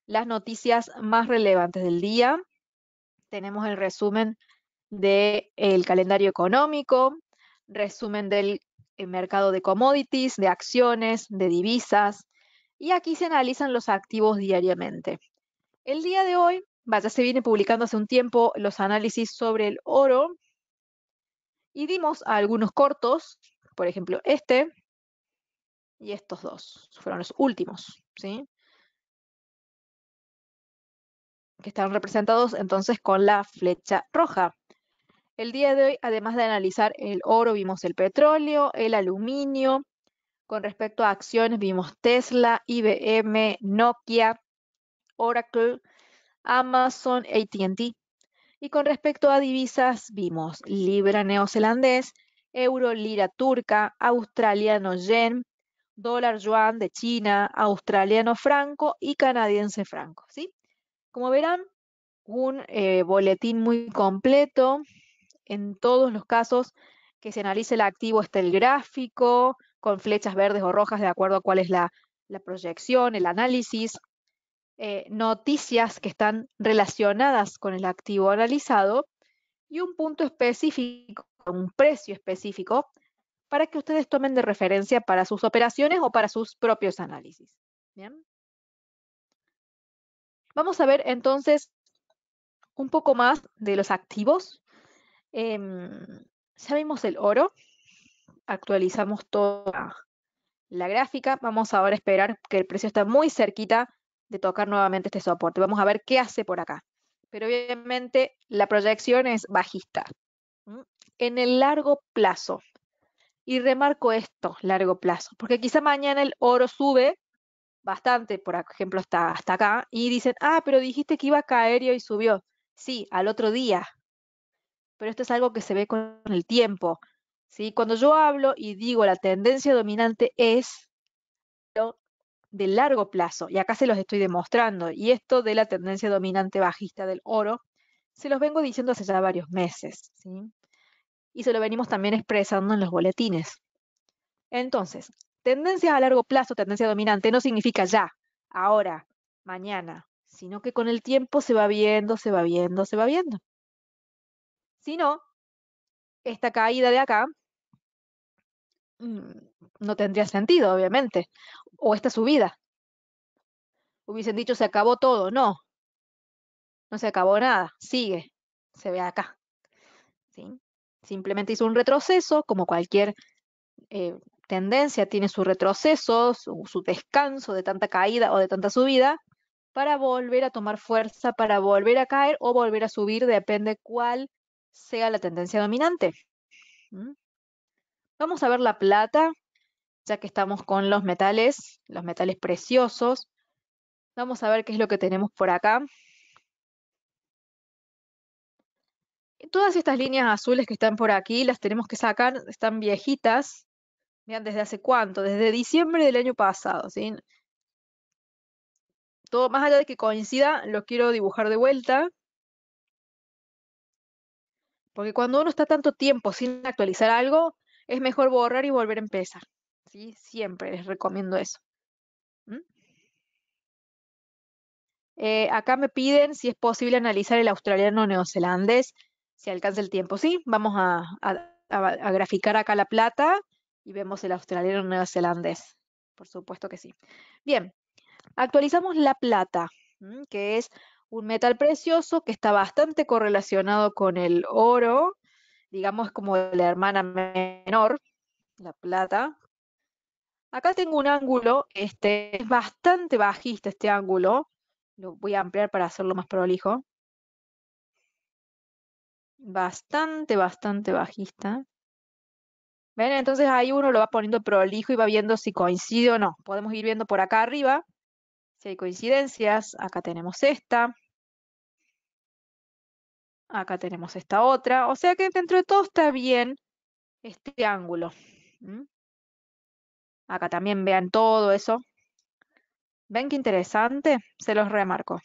las noticias más relevantes del día. Tenemos el resumen del calendario económico, resumen del eh, mercado de commodities, de acciones, de divisas, y aquí se analizan los activos diariamente. El día de hoy, ya se viene publicando hace un tiempo los análisis sobre el oro y dimos algunos cortos por ejemplo, este y estos dos fueron los últimos, ¿sí? Que están representados entonces con la flecha roja. El día de hoy, además de analizar el oro, vimos el petróleo, el aluminio. Con respecto a acciones, vimos Tesla, IBM, Nokia, Oracle, Amazon, ATT. Y con respecto a divisas, vimos Libra neozelandés, euro lira turca, australiano yen, dólar yuan de China, australiano franco y canadiense franco. ¿sí? Como verán, un eh, boletín muy completo. En todos los casos que se analice el activo está el gráfico con flechas verdes o rojas de acuerdo a cuál es la, proyección, el análisis. Eh, noticias que están relacionadas con el activo analizado y un punto específico un precio específico para que ustedes tomen de referencia para sus operaciones o para sus propios análisis. Vamos a ver entonces un poco más de los activos. Em, ya vimos el oro, actualizamos toda la gráfica. Vamos ahora a esperar que el precio está muy cerquita de tocar nuevamente este soporte. Vamos a ver qué hace por acá. Pero obviamente la proyección es bajista en el largo plazo. Y remarco esto, largo plazo, porque quizá mañana el oro sube bastante, por ejemplo, hasta, hasta acá, y dicen, ah, pero dijiste que iba a caer y hoy subió. Sí, al otro día. Pero esto es algo que se ve con el tiempo. ¿sí? Cuando yo hablo y digo la tendencia dominante es de largo plazo, y acá se los estoy demostrando, y esto de la tendencia dominante bajista del oro, se los vengo diciendo hace ya varios meses. ¿sí? y se lo venimos también expresando en los boletines. Entonces, tendencias a largo plazo, tendencia dominante, no significa ya, ahora, mañana, sino que con el tiempo se va viendo, se va viendo, se va viendo. Si no, esta caída de acá mm, no tendría sentido, obviamente, o esta subida. Hubiesen dicho, se acabó todo, no, no se acabó nada, sigue, se ve acá. ¿Sí? Simplemente hizo un retroceso, como cualquier eh, tendencia tiene su retroceso, su, descanso de tanta caída o de tanta subida, para volver a tomar fuerza, para volver a caer o volver a subir, depende cuál sea la tendencia dominante. Vamos a ver la plata, ya que estamos con los metales, los metales preciosos. Vamos a ver qué es lo que tenemos por acá. todas estas líneas azules que están por aquí las tenemos que sacar, están viejitas. Vean, ¿desde hace cuánto? Desde diciembre del año pasado, ¿sí? Todo, más allá de que coincida, lo quiero dibujar de vuelta. Porque cuando uno está tanto tiempo sin actualizar algo, es mejor borrar y volver a empezar. ¿sí? Siempre les recomiendo eso. ¿Mm? Eh, acá me piden si es posible analizar el australiano neozelandés si alcanza el tiempo. Sí, vamos a, graficar acá la plata y vemos el australiano neozelandés. Por supuesto que sí. Bien, actualizamos la plata, que es un metal precioso que está bastante correlacionado con el oro, digamos como la hermana menor, la plata. Acá tengo un ángulo, este es bastante bajista este ángulo, lo voy a ampliar para hacerlo más prolijo bastante, bastante bajista. ¿Ven? Entonces ahí uno lo va poniendo prolijo y va viendo si coincide o no. Podemos ir viendo por acá arriba si hay coincidencias. Acá tenemos esta. Acá tenemos esta otra. O sea que dentro de todo está bien este ángulo. Acá también vean todo eso. ¿Ven qué interesante? Se los remarco.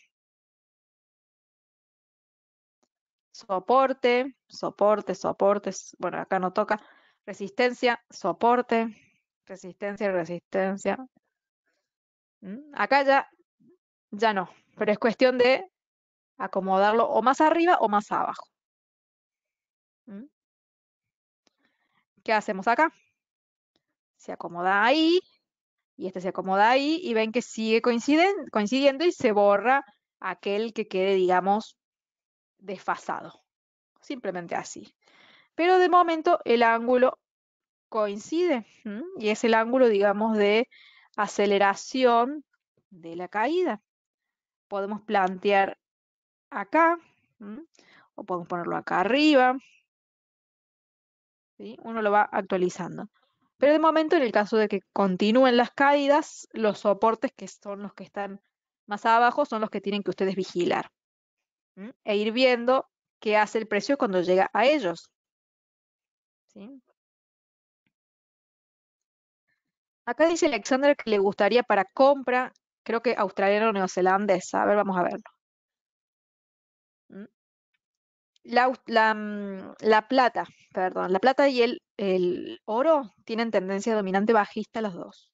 soporte, soporte, soporte, bueno, acá no toca, resistencia, soporte, resistencia, resistencia. Mm, acá ya, ya no, pero es cuestión de acomodarlo o más arriba o más abajo. Mm. ¿Qué hacemos acá? Se acomoda ahí, y este se acomoda ahí, y ven que sigue coincidiendo y se borra aquel que quede, digamos, desfasado. Simplemente así. Pero de momento el ángulo coincide y es el ángulo, digamos, de aceleración de la caída. Podemos plantear acá o podemos ponerlo acá arriba. Uno lo va actualizando. Pero de momento, en el caso de que continúen las caídas, los soportes que son los que están más abajo son los que tienen que ustedes vigilar e ir viendo qué hace el precio cuando llega a ellos. Acá dice Alexander que le gustaría para compra, creo que australiano o neozelandesa. A ver, vamos a verlo. La, mm, la plata, perdón, la plata y el, el, oro tienen tendencia dominante bajista los dos.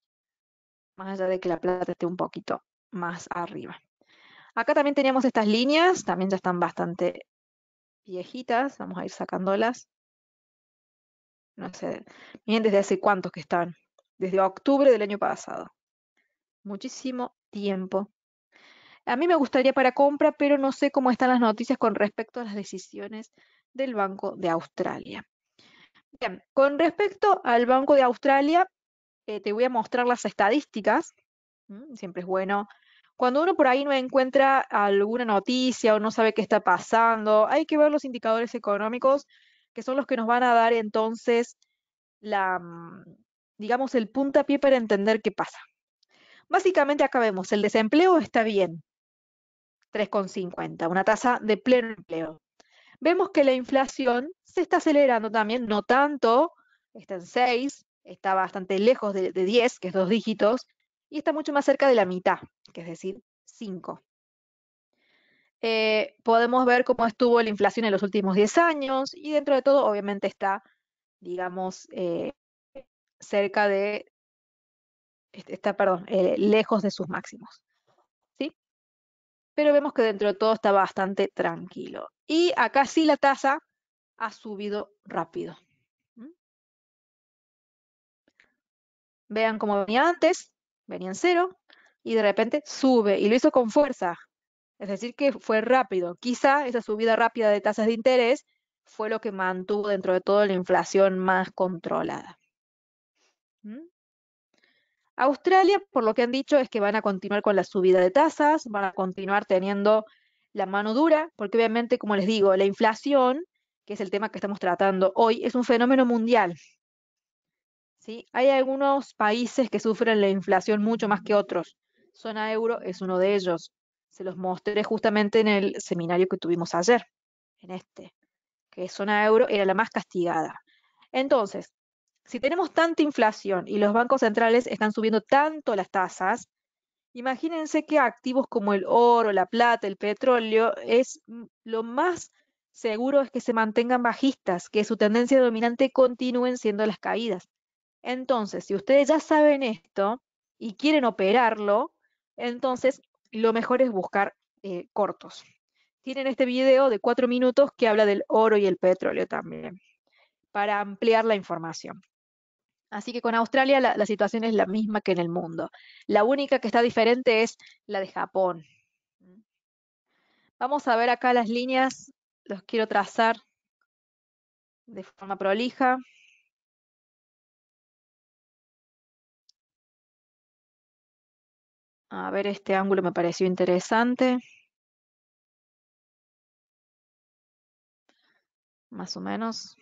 Más allá de que la plata esté un poquito más arriba. Acá también teníamos estas líneas, también ya están bastante viejitas, vamos a ir sacándolas. No sé, miren desde hace cuántos que están, desde octubre del año pasado. Muchísimo tiempo. A mí me gustaría para compra, pero no sé cómo están las noticias con respecto a las decisiones del Banco de Australia. Bien, con respecto al Banco de Australia, eh, te voy a mostrar las estadísticas. Mm, siempre es bueno cuando uno por ahí no encuentra alguna noticia o no sabe qué está pasando, hay que ver los indicadores económicos que son los que nos van a dar entonces la, mm, digamos, el puntapié para entender qué pasa. Básicamente acá vemos, el desempleo está bien, 3,50, una tasa de pleno empleo. Vemos que la inflación se está acelerando también, no tanto, está en 6, está bastante lejos de 10, que es dos dígitos, y está mucho más cerca de la mitad, que es decir, 5. Eh, podemos ver cómo estuvo la inflación en los últimos 10 años y dentro de todo obviamente está, digamos, eh, cerca de, está, perdón, eh, lejos de sus máximos. ¿sí? Pero vemos que dentro de todo está bastante tranquilo. Y acá sí la tasa ha subido rápido. Vean cómo venía antes, venía en cero y de repente sube y lo hizo con fuerza. Es decir, que fue rápido. Quizá esa subida rápida de tasas de interés fue lo que mantuvo dentro de todo la inflación más controlada. ¿Mm? Australia, por lo que han dicho, es que van a continuar con la subida de tasas, van a continuar teniendo la mano dura, porque obviamente, como les digo, la inflación, que es el tema que estamos tratando hoy, es un fenómeno mundial. Hay algunos países que sufren la inflación mucho más que otros. Zona euro es uno de ellos. Se los mostré justamente en el seminario que tuvimos ayer, en este, que zona euro era la más castigada. Entonces, si tenemos tanta inflación y los bancos centrales están subiendo tanto las tasas, imagínense que activos como el oro, la plata, el petróleo, es lo más seguro es que se mantengan bajistas, que su tendencia dominante continúen siendo las caídas. Entonces, si ustedes ya saben esto y quieren operarlo, entonces lo mejor es buscar eh, cortos. Tienen este video de cuatro minutos que habla del oro y el petróleo también, para ampliar la información. Así que con Australia la, situación es la misma que en el mundo. La única que está diferente es la de Japón. Vamos a ver acá las líneas, los quiero trazar de forma prolija. A ver, este ángulo me pareció interesante. Más o menos.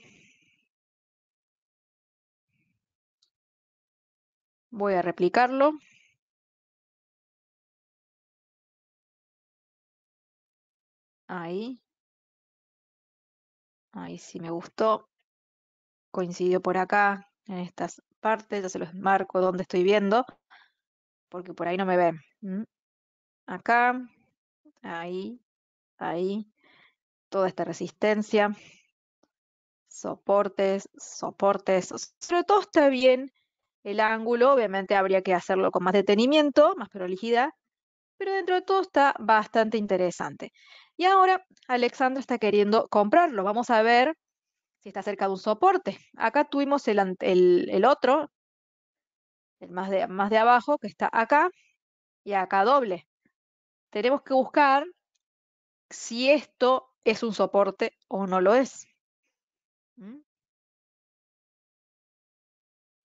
Voy a replicarlo. Ahí. Ahí sí me gustó. Coincidió por acá, en estas partes. Ya se los marco donde estoy viendo porque por ahí no me ven. Acá, ahí, ahí, toda esta resistencia, soportes, soportes. Sobre todo está bien el ángulo, obviamente habría que hacerlo con más detenimiento, más prolijidad, pero dentro de todo está bastante interesante. Y ahora Alexandra está queriendo comprarlo. Vamos a ver si está cerca de un soporte. Acá tuvimos el, el otro, el más de, más de abajo, que está acá, y acá doble. Tenemos que buscar si esto es un soporte o no lo es. Mm.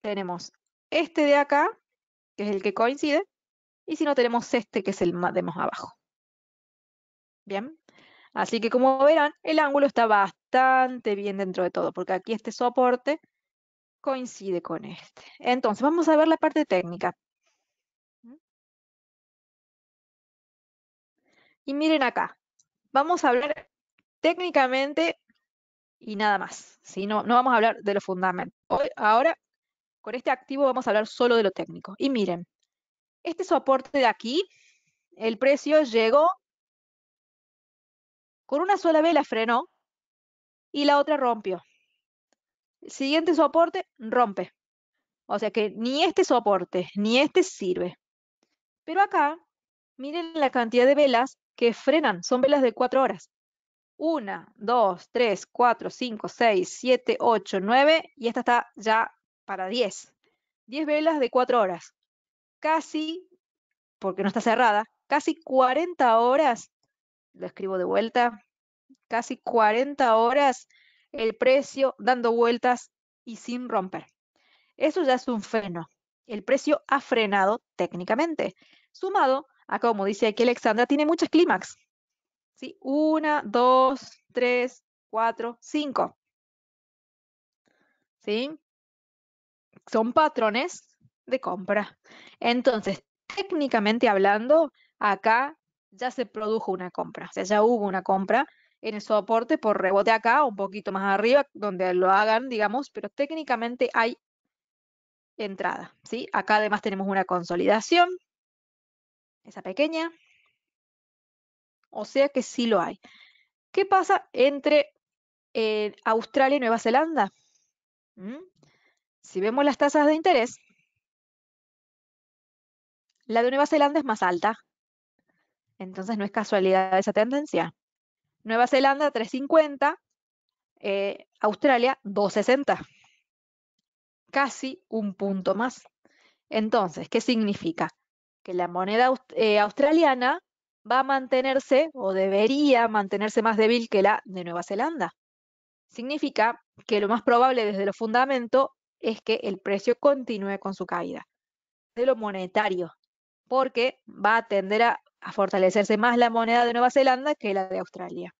Tenemos este de acá, que es el que coincide, y si no tenemos este, que es el más de más abajo. Bien, así que como verán, el ángulo está bastante bien dentro de todo, porque aquí este soporte coincide con este. Entonces, vamos a ver la parte técnica. Y miren acá, vamos a hablar técnicamente y nada más. Si No, no vamos a hablar de lo fundamental. ahora, con este activo vamos a hablar solo de lo técnico. Y miren, este soporte de aquí, el precio llegó, con una sola vela frenó y la otra rompió siguiente soporte rompe. O sea que ni este soporte, ni este sirve. Pero acá, miren la cantidad de velas que frenan. Son velas de 4 horas. 1, 2, 3, 4, 5, 6, 7, 8, 9 y esta está ya para 10. 10 velas de 4 horas. Casi, porque no está cerrada, casi 40 horas, lo escribo de vuelta, casi 40 horas el precio dando vueltas y sin romper. Eso ya es un freno. El precio ha frenado técnicamente, sumado a, como dice aquí Alexandra, tiene muchos clímax. ¿sí? Una, dos, tres, cuatro, cinco. ¿Sí? Son patrones de compra. Entonces, técnicamente hablando, acá ya se produjo una compra, o sea, ya hubo una compra en el soporte por rebote acá, un poquito más arriba, donde lo hagan, digamos, pero técnicamente hay entrada, ¿sí? Acá además tenemos una consolidación, esa pequeña, o sea que sí lo hay. ¿Qué pasa entre eh, Australia y Nueva Zelanda? ¿Mm? Si vemos las tasas de interés, la de Nueva Zelanda es más alta, entonces no es casualidad esa tendencia. Nueva Zelanda 350, eh, Australia 260. Casi un punto más. Entonces, ¿qué significa? Que la moneda eh, australiana va a mantenerse o debería mantenerse más débil que la de Nueva Zelanda. Significa que lo más probable desde los fundamentos es que el precio continúe con su caída. De lo monetario, porque va a tender a a fortalecerse más la moneda de Nueva Zelanda que la de Australia.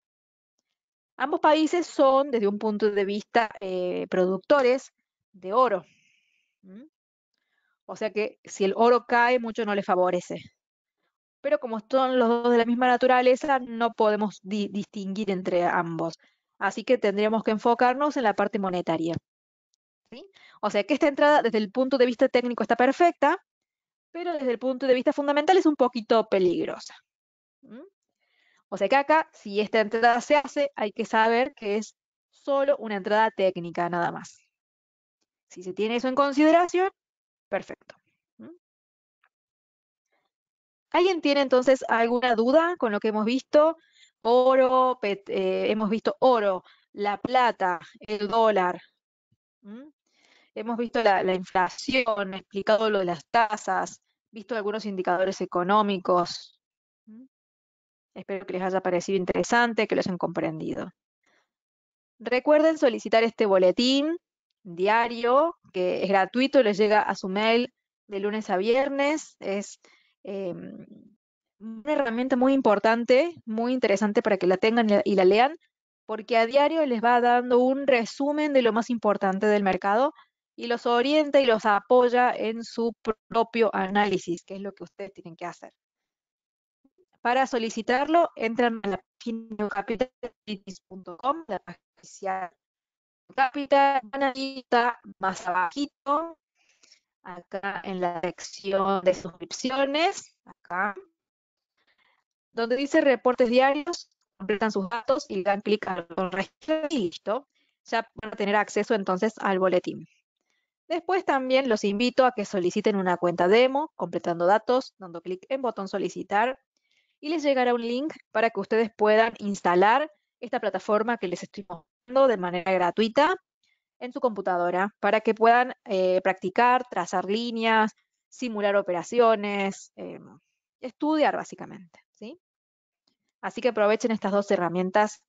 Ambos países son, desde un punto de vista, eh, productores de oro. O sea que si el oro cae, mucho no le favorece. Pero como son los dos de la misma naturaleza, no podemos distinguir entre ambos. Así que tendríamos que enfocarnos en la parte monetaria. O sea que esta entrada, desde el punto de vista técnico, está perfecta, pero desde el punto de vista fundamental es un poquito peligrosa. O sea que acá, si esta entrada se hace, hay que saber que es solo una entrada técnica nada más. Si se tiene eso en consideración, perfecto. ¿Alguien tiene entonces alguna duda con lo que hemos visto? Oro, eh, hemos visto oro, la plata, el dólar. Hemos visto la, la, inflación, explicado lo de las tasas, visto algunos indicadores económicos. Espero que les haya parecido interesante, que lo hayan comprendido. Recuerden solicitar este boletín diario, que es gratuito, les llega a su mail de lunes a viernes. Es em, una herramienta muy importante, muy interesante para que la tengan y la lean, porque a diario les va dando un resumen de lo más importante del mercado y los orienta y los apoya en su propio análisis, que es lo que ustedes tienen que hacer. Para solicitarlo, entran a la página capitalcities.com, la página Capital, está más abajito, acá en la sección de suscripciones, acá, donde dice reportes diarios, completan sus datos y dan clic al registro y listo. Ya van a tener acceso entonces al boletín. Después también los invito a que soliciten una cuenta demo, completando datos, dando clic en botón solicitar y les llegará un link para que ustedes puedan instalar esta plataforma que les estoy mostrando de manera gratuita en su computadora para que puedan eh, practicar, trazar líneas, simular operaciones, em, estudiar básicamente. ¿sí? Así que aprovechen estas dos herramientas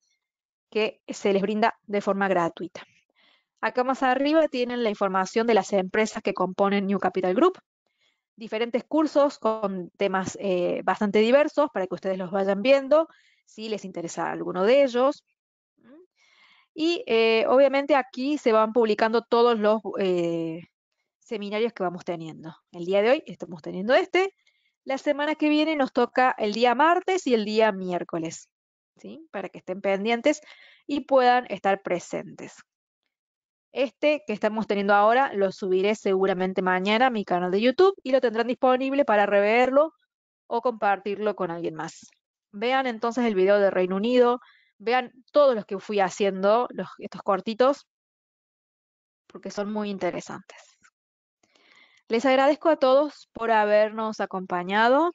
que se les brinda de forma gratuita. Acá más arriba tienen la información de las empresas que componen New Capital Group, diferentes cursos con temas eh, bastante diversos para que ustedes los vayan viendo, si les interesa alguno de ellos. Y eh, obviamente aquí se van publicando todos los eh, seminarios que vamos teniendo. El día de hoy estamos teniendo este. La semana que viene nos toca el día martes y el día miércoles, ¿sí? para que estén pendientes y puedan estar presentes. Este que estamos teniendo ahora lo subiré seguramente mañana a mi canal de YouTube y lo tendrán disponible para reverlo o compartirlo con alguien más. Vean entonces el video de Reino Unido, vean todos los que fui haciendo, estos cortitos, porque son muy interesantes. Les agradezco a todos por habernos acompañado.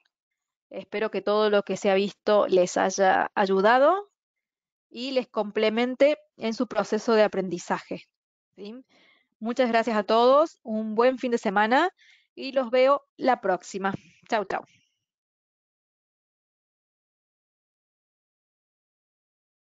Espero que todo lo que se ha visto les haya ayudado y les complemente en su proceso de aprendizaje. Muchas gracias a todos, un buen fin de semana y los veo la próxima. Chau, chao.